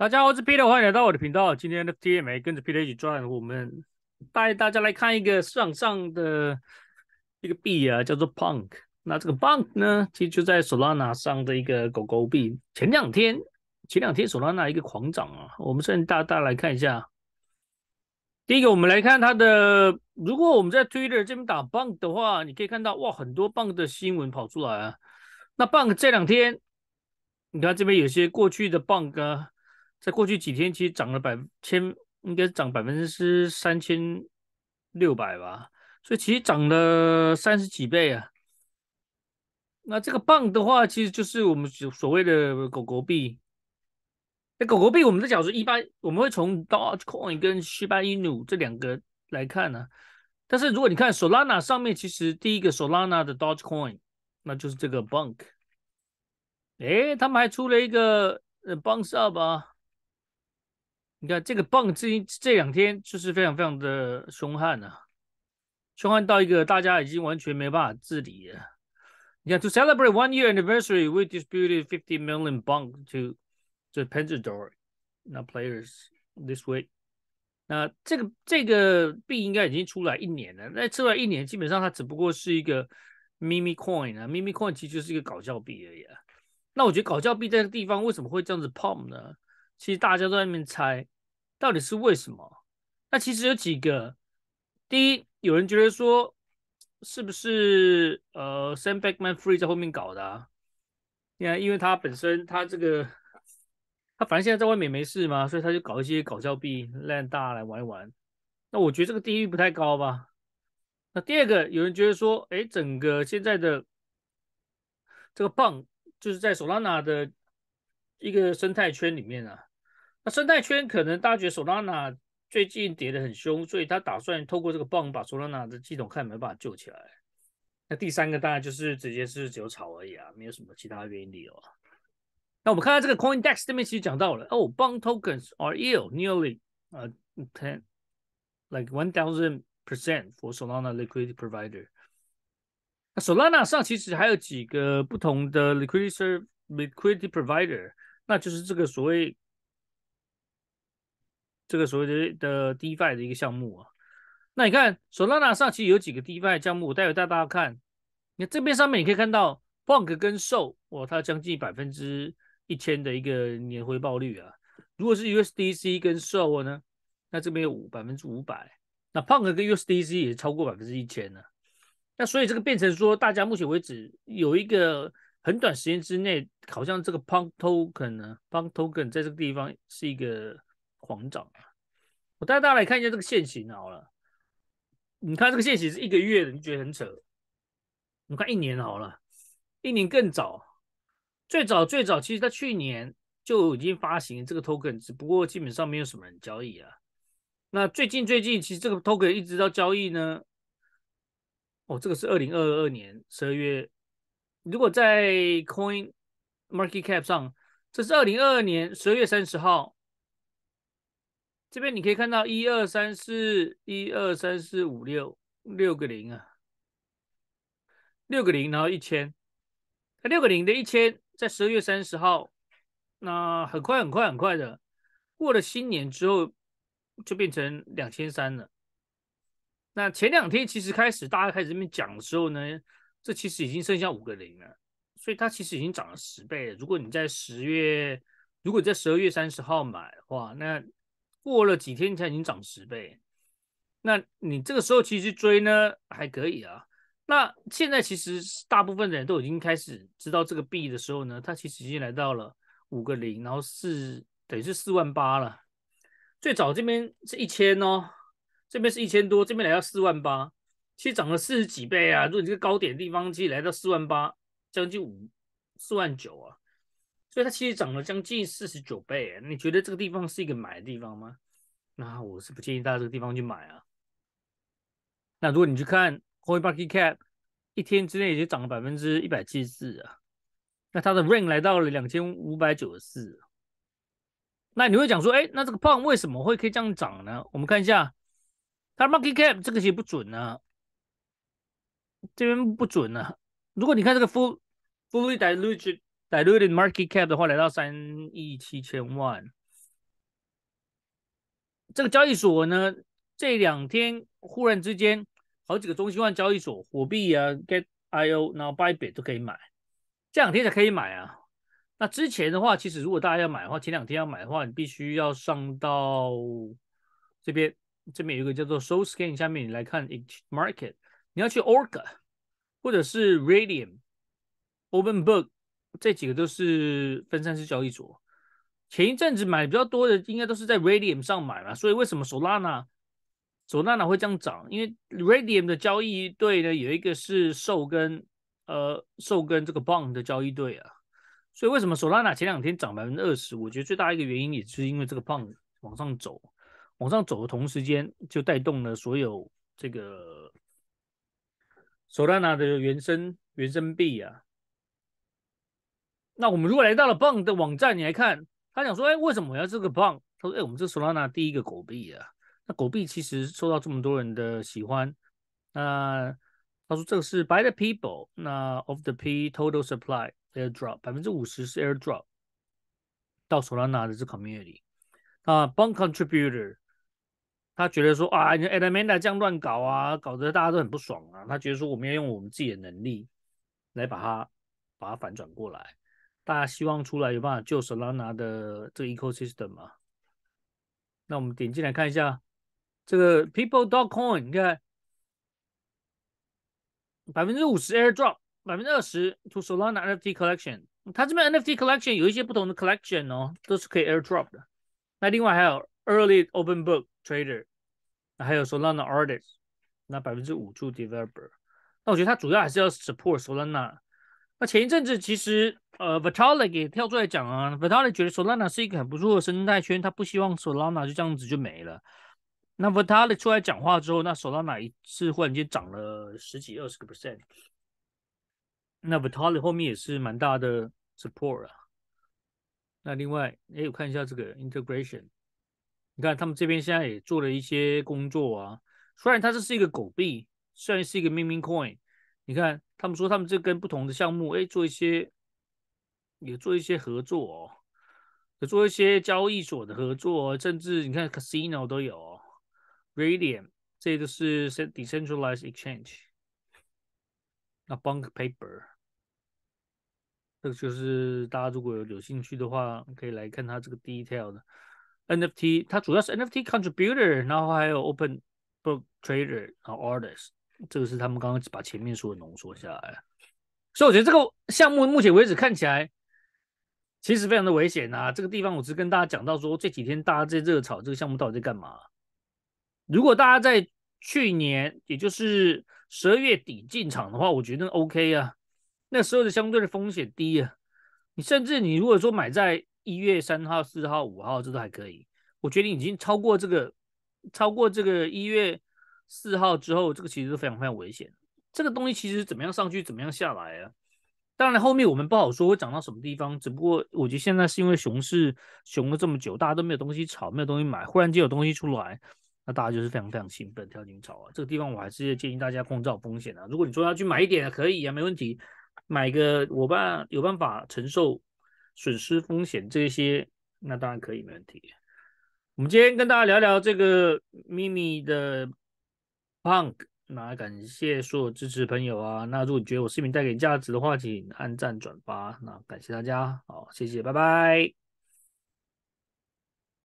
大家好，我是 Peter，欢迎来到我的频道。今天的 T M 跟着 Peter 一起转，我们带大家来看一个市场上的一个币啊，叫做 p u n k 那这个 b u n k 呢，其实就在 Solana 上的一个狗狗币。前两天，前两天 Solana 一个狂涨啊，我们现在大家来看一下。第一个，我们来看它的，如果我们在 Twitter 这边打 b u n k 的话，你可以看到哇，很多 b u n k 的新闻跑出来啊。那 b u n k 这两天，你看这边有些过去的 b u n k 啊。在过去几天，其实涨了百千，应该涨百分之三千六百吧，所以其实涨了三十几倍啊。那这个棒的话，其实就是我们所谓的狗狗币。那狗狗币，我们的角度一般，我们会从 Dogecoin 跟 Shiba Inu 这两个来看呢。但是如果你看 Solana 上面，其实第一个 Solana 的 Dogecoin，那就是这个 Bunk。哎，他们还出了一个 Bounce Up 啊。你看这个棒，这这两天就是非常非常的凶悍啊，凶悍到一个大家已经完全没办法治理了。你看，To celebrate one year anniversary, we distributed fifty million Bunk to the Pensador. Now, players this week. 那这个这个币应该已经出来一年了。那出来一年，基本上它只不过是一个 Mimi Coin 啊，Mimi Coin 其实是一个搞笑币而已。啊。那我觉得搞笑币在这个地方为什么会这样子 pump 呢？其实大家都在面猜，到底是为什么？那其实有几个，第一，有人觉得说，是不是呃，Sandbagman Free 在后面搞的？你看，因为他本身他这个，他反正现在在外面没事嘛，所以他就搞一些搞笑币让大家来玩一玩。那我觉得这个地域不太高吧。那第二个，有人觉得说，哎，整个现在的这个棒就是在 Solana 的一个生态圈里面啊。那生态圈可能大家觉得 Solana 最近跌得很凶，所以他打算透过这个棒把 Solana 的系统看有没有办法救起来。那第三个当然就是直接是只有炒而已啊，没有什么其他原因理由。那我们看到这个 Coindex 这边其实讲到了哦，Bond Tokens are ill nearly 呃 ten like one thousand percent for Solana liquidity provider。那 Solana 上其实还有几个不同的 liquidity liquidity provider，那就是这个所谓。这个所谓的的 DeFi 的一个项目啊，那你看 a 拉 a 上其实有几个 DeFi 项目，我待会带大家看。你看这边上面你可以看到 Punk 跟 Show，哇，它将近百分之一千的一个年回报率啊。如果是 USDC 跟 Show 呢，那这边五百分之五百，那 Punk 跟 USDC 也超过百分之一千呢。那所以这个变成说，大家目前为止有一个很短时间之内，好像这个 Punk Token 呢，Punk Token 在这个地方是一个。狂涨啊！我带大家来看一下这个线型好了，你看这个线型是一个月的，你觉得很扯？你看一年好了，一年更早，最早最早其实它去年就已经发行这个 token，只不过基本上没有什么人交易啊。那最近最近其实这个 token 一直到交易呢，哦，这个是二零二二年十二月，如果在 Coin Market Cap 上，这是二零二二年十二月三十号。这边你可以看到一二三四一二三四五六六个零啊，六个零，然后一千，六个零的一千，在十二月三十号，那很快很快很快的过了新年之后，就变成两千三了。那前两天其实开始大家开始这边讲的时候呢，这其实已经剩下五个零了，所以它其实已经涨了十倍。了。如果你在十月，如果你在十二月三十号买的话，那过了几天才已经涨十倍，那你这个时候其实追呢还可以啊。那现在其实大部分的人都已经开始知道这个币的时候呢，它其实已经来到了五个零，然后是等于是四万八了。最早这边是一千哦，这边是一千多，这边来到四万八，其实涨了四十几倍啊。如果你这个高点地方，其实来到四万八，将近五四万九啊。所以它其实涨了将近四十九倍，你觉得这个地方是一个买的地方吗？那我是不建议大家这个地方去买啊。那如果你去看 h o i b u c k y Cap，一天之内已经涨了百分之一百七十四啊。那它的 Rank 来到了两千五百九十四。那你会讲说，哎，那这个胖为什么会可以这样涨呢？我们看一下，它 Market Cap 这个也不准呢，这边不准呢。如果你看这个 Full Full d a i r a n g diluted market cap 的话来到三亿七千万。这个交易所呢，这两天忽然之间好几个中心化交易所，火币啊、Get IO、Now Buybit 都可以买。这两天才可以买啊。那之前的话，其实如果大家要买的话，前两天要买的话，你必须要上到这边，这边有一个叫做 s o w Scan，下面你来看 Market，你要去 ORCA 或者是 Radium Open Book。这几个都是分散式交易所。前一阵子买比较多的，应该都是在 Radium 上买嘛。所以为什么 Solana Solana 会这样涨？因为 Radium 的交易队呢，有一个是受跟呃受跟这个 Bond 的交易队啊。所以为什么 Solana 前两天涨百分之二十？我觉得最大一个原因，也是因为这个 Bond 往上走，往上走的同时间就带动了所有这个 Solana 的原生原生币啊。那我们如果来到了 b a n g 的网站，你来看，他讲说，哎，为什么我要这个 b a n g 他说，哎，我们是 Solana 第一个狗币啊。那狗币其实受到这么多人的喜欢。那他说，这个是 By the people，那 Of the p total supply airdrop，百分之五十是 airdrop 到 Solana 的这 community。那 b a n g contributor，他觉得说，啊，你 Adamanda 这样乱搞啊，搞得大家都很不爽啊。他觉得说，我们要用我们自己的能力来把它把它反转过来。大家希望出来有办法救 Solana 的这个 ecosystem 嘛？那我们点进来看一下这个 People Dog Coin，你看百分之五十 airdrop，百分之二十 to Solana NFT collection。它这边 NFT collection 有一些不同的 collection 哦，都是可以 airdrop 的。那另外还有 Early Open Book Trader，还有 Solana a r t i s t 那百分之五 to developer。那我觉得它主要还是要 support Solana。那前一阵子其实，呃，Vitalik 也跳出来讲啊，Vitalik 觉得 Solana 是一个很不错的生态圈，他不希望 Solana 就这样子就没了。那 Vitalik 出来讲话之后，那 Solana 一次忽然间涨了十几二十个 percent，那 Vitalik 后面也是蛮大的 support 啊。那另外，哎，看一下这个 Integration，你看他们这边现在也做了一些工作啊。虽然它这是一个狗币，虽然是一个命名 coin，你看。他们说，他们这跟不同的项目，哎，做一些，也做一些合作哦，也做一些交易所的合作，甚至你看，casino 都有，Radium，这个是 decentralized exchange，那 b u n k Paper，这个就是大家如果有有兴趣的话，可以来看它这个 detail 的，NFT，它主要是 NFT contributor，然后还有 Open Book Trader 和 Orders。这个是他们刚刚把前面说的浓缩下来，所以我觉得这个项目目前为止看起来其实非常的危险啊。这个地方我只是跟大家讲到说，这几天大家在热炒这个项目到底在干嘛？如果大家在去年也就是十二月底进场的话，我觉得 OK 啊，那时候的相对的风险低啊。你甚至你如果说买在一月三号、四号、五号，这都还可以。我觉得已经超过这个，超过这个一月。四号之后，这个其实是非常非常危险。这个东西其实怎么样上去，怎么样下来啊？当然，后面我们不好说会涨到什么地方。只不过，我觉得现在是因为熊市熊了这么久，大家都没有东西炒，没有东西买，忽然间有东西出来，那大家就是非常非常兴奋，跳进去炒啊。这个地方我还是建议大家控制好风险啊。如果你说要去买一点，可以啊，没问题。买个我办有办法承受损失风险这些，那当然可以，没问题。我们今天跟大家聊聊这个秘密的。Punk，那感谢所有支持朋友啊，那如果觉得我视频带给你价值的话，请按赞转发，那感谢大家，好，谢谢，拜拜。